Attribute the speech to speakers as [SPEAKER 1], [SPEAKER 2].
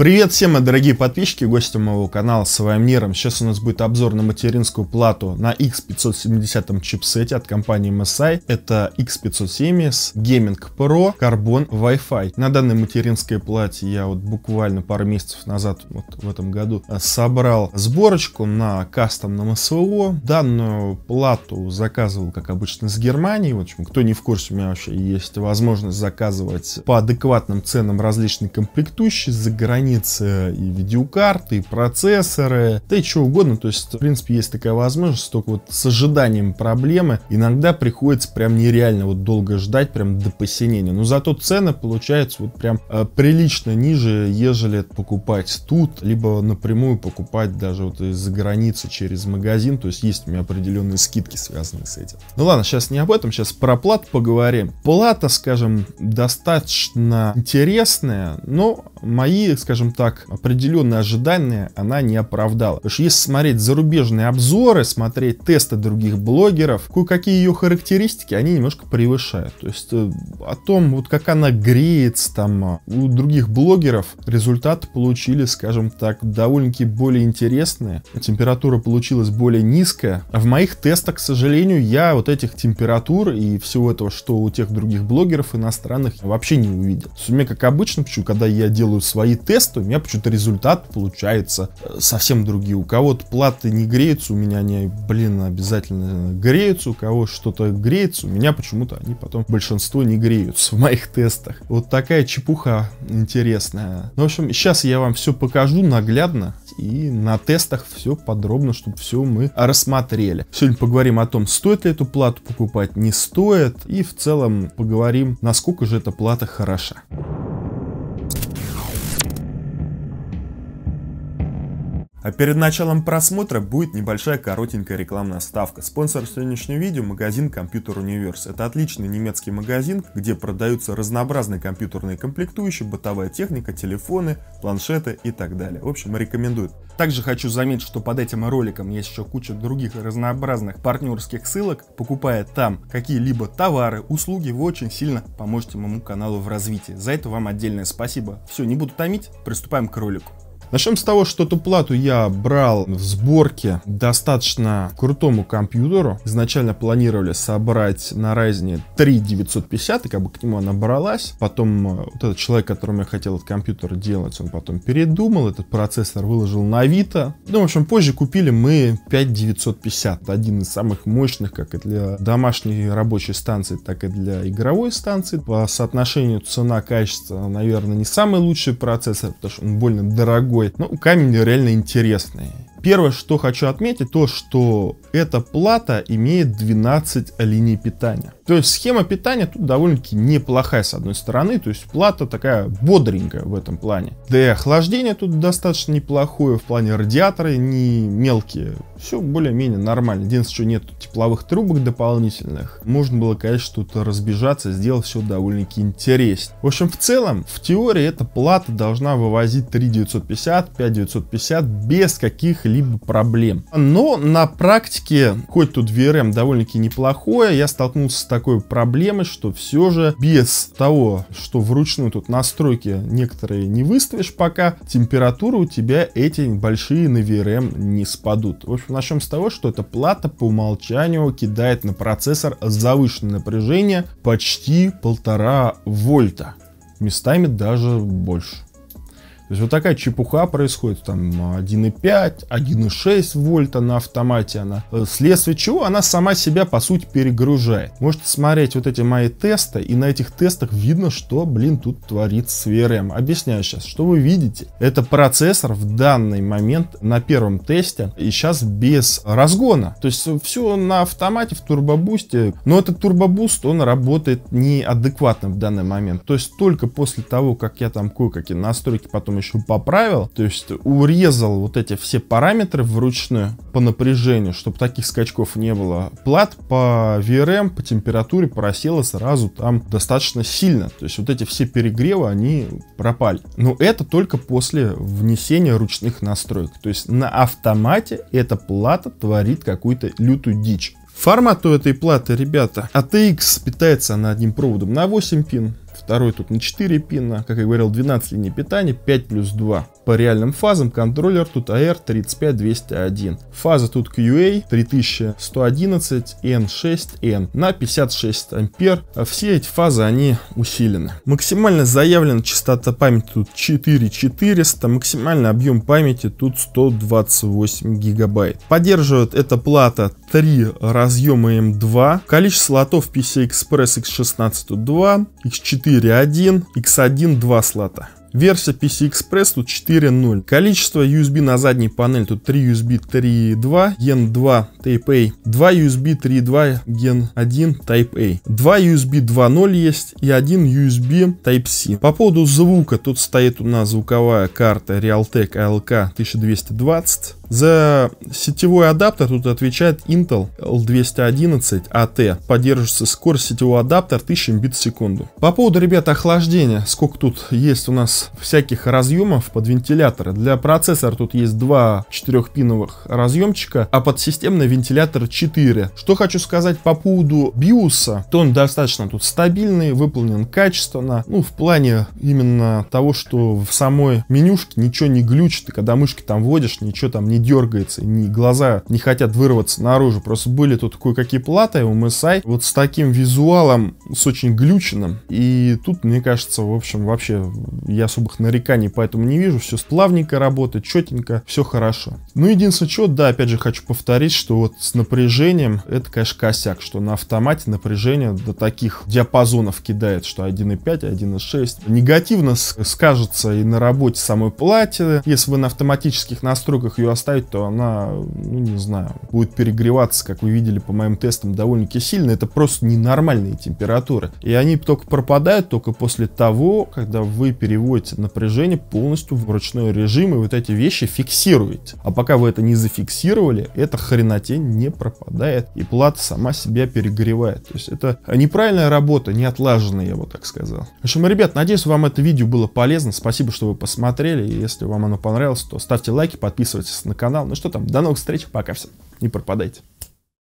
[SPEAKER 1] Привет всем, мои дорогие подписчики и гости моего канала, с вами Ниром. Сейчас у нас будет обзор на материнскую плату на X570 чипсете от компании MSI. Это X570 Gaming Pro Carbon Wi-Fi. На данной материнской плате я вот буквально пару месяцев назад, вот в этом году, э, собрал сборочку на кастомном СВО. Данную плату заказывал, как обычно, с Германии. В общем, кто не в курсе, у меня вообще есть возможность заказывать по адекватным ценам различные комплектующие за границей хранится и видеокарты, и процессоры, да и чего угодно. То есть, в принципе, есть такая возможность, только вот с ожиданием проблемы иногда приходится прям нереально вот долго ждать, прям до посинения. Но зато цены получаются вот прям э, прилично ниже, ежели покупать тут, либо напрямую покупать даже вот из-за границы через магазин. То есть, есть у меня определенные скидки, связанные с этим. Ну ладно, сейчас не об этом, сейчас про плат поговорим. Плата, скажем, достаточно интересная, но мои, скажем так, определенные ожидания она не оправдала. Потому что если смотреть зарубежные обзоры, смотреть тесты других блогеров, кое-какие ее характеристики, они немножко превышают. То есть э, о том, вот как она греется там э, у других блогеров, результаты получили, скажем так, довольно-таки более интересные. Температура получилась более низкая. А в моих тестах, к сожалению, я вот этих температур и всего этого, что у тех других блогеров иностранных, вообще не увидел. У меня, как обычно, почему, когда я делаю делаю свои тесты, у меня почему-то результат получается э, совсем другие. У кого-то платы не греются, у меня они, блин, обязательно греются, у кого что-то греется, у меня почему-то они потом большинство не греются в моих тестах. Вот такая чепуха интересная. Ну, в общем, сейчас я вам все покажу наглядно и на тестах все подробно, чтобы все мы рассмотрели. Сегодня поговорим о том, стоит ли эту плату покупать, не стоит, и в целом поговорим, насколько же эта плата хороша. А перед началом просмотра будет небольшая коротенькая рекламная ставка. Спонсор сегодняшнего видео – магазин Computer Universe. Это отличный немецкий магазин, где продаются разнообразные компьютерные комплектующие, бытовая техника, телефоны, планшеты и так далее. В общем, рекомендую. Также хочу заметить, что под этим роликом есть еще куча других разнообразных партнерских ссылок. Покупая там какие-либо товары, услуги, вы очень сильно поможете моему каналу в развитии. За это вам отдельное спасибо. Все, не буду томить, приступаем к ролику. Начнем с того, что эту плату я брал в сборке достаточно крутому компьютеру. Изначально планировали собрать на Ryzen 3 950, и как бы к нему она бралась. Потом э, вот этот человек, которому я хотел этот компьютер делать, он потом передумал, этот процессор выложил на Авито. Ну, в общем, позже купили мы 5950, один из самых мощных как и для домашней рабочей станции, так и для игровой станции. По соотношению цена-качество, наверное, не самый лучший процессор, потому что он больно дорогой другой. Ну, камень реально интересный. Первое, что хочу отметить, то, что эта плата имеет 12 линий питания. То есть схема питания тут довольно-таки неплохая с одной стороны, то есть плата такая бодренькая в этом плане. Да и охлаждение тут достаточно неплохое, в плане радиаторы не мелкие. Все более-менее нормально. Единственное, что нет тепловых трубок дополнительных. Можно было, конечно, тут разбежаться, сделать все довольно-таки интересно. В общем, в целом, в теории эта плата должна вывозить 3950, 5950 без каких-либо проблем. Но на практике, хоть тут VRM довольно-таки неплохое, я столкнулся с такой такой проблемы, что все же без того, что вручную тут настройки некоторые не выставишь пока, температуры у тебя эти большие на VRM не спадут. В общем, начнем с того, что эта плата по умолчанию кидает на процессор завышенное напряжение почти полтора вольта местами даже больше. То есть вот такая чепуха происходит, там 1,5, 1,6 вольта на автомате она. Э, вследствие чего она сама себя, по сути, перегружает. Можете смотреть вот эти мои тесты, и на этих тестах видно, что, блин, тут творится с VRM. Объясняю сейчас, что вы видите. Это процессор в данный момент на первом тесте, и сейчас без разгона. То есть все на автомате, в турбобусте, но этот турбобуст, он работает неадекватно в данный момент. То есть только после того, как я там кое-какие настройки потом помощью поправил, то есть урезал вот эти все параметры вручную по напряжению, чтобы таких скачков не было. Плат по VRM, по температуре просела сразу там достаточно сильно, то есть вот эти все перегревы, они пропали. Но это только после внесения ручных настроек, то есть на автомате эта плата творит какую-то лютую дичь. Формат у этой платы, ребята, ATX питается она одним проводом на 8 пин, Второй тут на 4 пина, как я говорил, 12 линий питания, 5 плюс 2. По реальным фазам контроллер тут AR35201. А Фаза тут QA 3111 N6N на 56 ампер. А все эти фазы они усилены. Максимально заявлена частота памяти тут 4400, максимальный объем памяти тут 128 гигабайт. Поддерживает эта плата 3 разъема M2, количество слотов PCI Express X16 тут 2, X4 1, X1 2 слота. Версия PC Express тут 4.0. Количество USB на задней панели тут 3 USB 3.2, Gen 2 Type-A, 2 USB 3.2, Gen 1 Type-A, 2 USB 2.0 есть и 1 USB Type-C. По поводу звука, тут стоит у нас звуковая карта Realtek ALK 1220. За сетевой адаптер тут отвечает Intel L211AT. А Поддерживается скорость сетевого адаптера 1000 бит в секунду. По поводу, ребят, охлаждения. Сколько тут есть у нас всяких разъемов под вентиляторы. Для процессора тут есть два 4-пиновых разъемчика, а под системный вентилятор 4. Что хочу сказать по поводу BIOS, то он достаточно тут стабильный, выполнен качественно. Ну, в плане именно того, что в самой менюшке ничего не глючит, и когда мышки там вводишь, ничего там не дергается, ни глаза не хотят вырваться наружу. Просто были тут кое-какие платы у MSI вот с таким визуалом, с очень глюченным. И тут, мне кажется, в общем, вообще я особых нареканий поэтому не вижу. Все плавненько работает, четенько, все хорошо. Ну, единственное, что, да, опять же хочу повторить, что вот с напряжением, это, конечно, косяк, что на автомате напряжение до таких диапазонов кидает, что 1.5, 1.6. Негативно скажется и на работе самой плате. Если вы на автоматических настройках ее оставите, ставить, то она, ну не знаю, будет перегреваться, как вы видели по моим тестам, довольно-таки сильно. Это просто ненормальные температуры. И они только пропадают только после того, когда вы переводите напряжение полностью в ручной режим и вот эти вещи фиксируете. А пока вы это не зафиксировали, эта хренотень не пропадает и плата сама себя перегревает. То есть это неправильная работа, не отлаженная, я бы так сказал. В общем, ребят, надеюсь, вам это видео было полезно. Спасибо, что вы посмотрели. Если вам оно понравилось, то ставьте лайки, подписывайтесь на канал. Ну что там, до новых встреч, пока все, не пропадайте.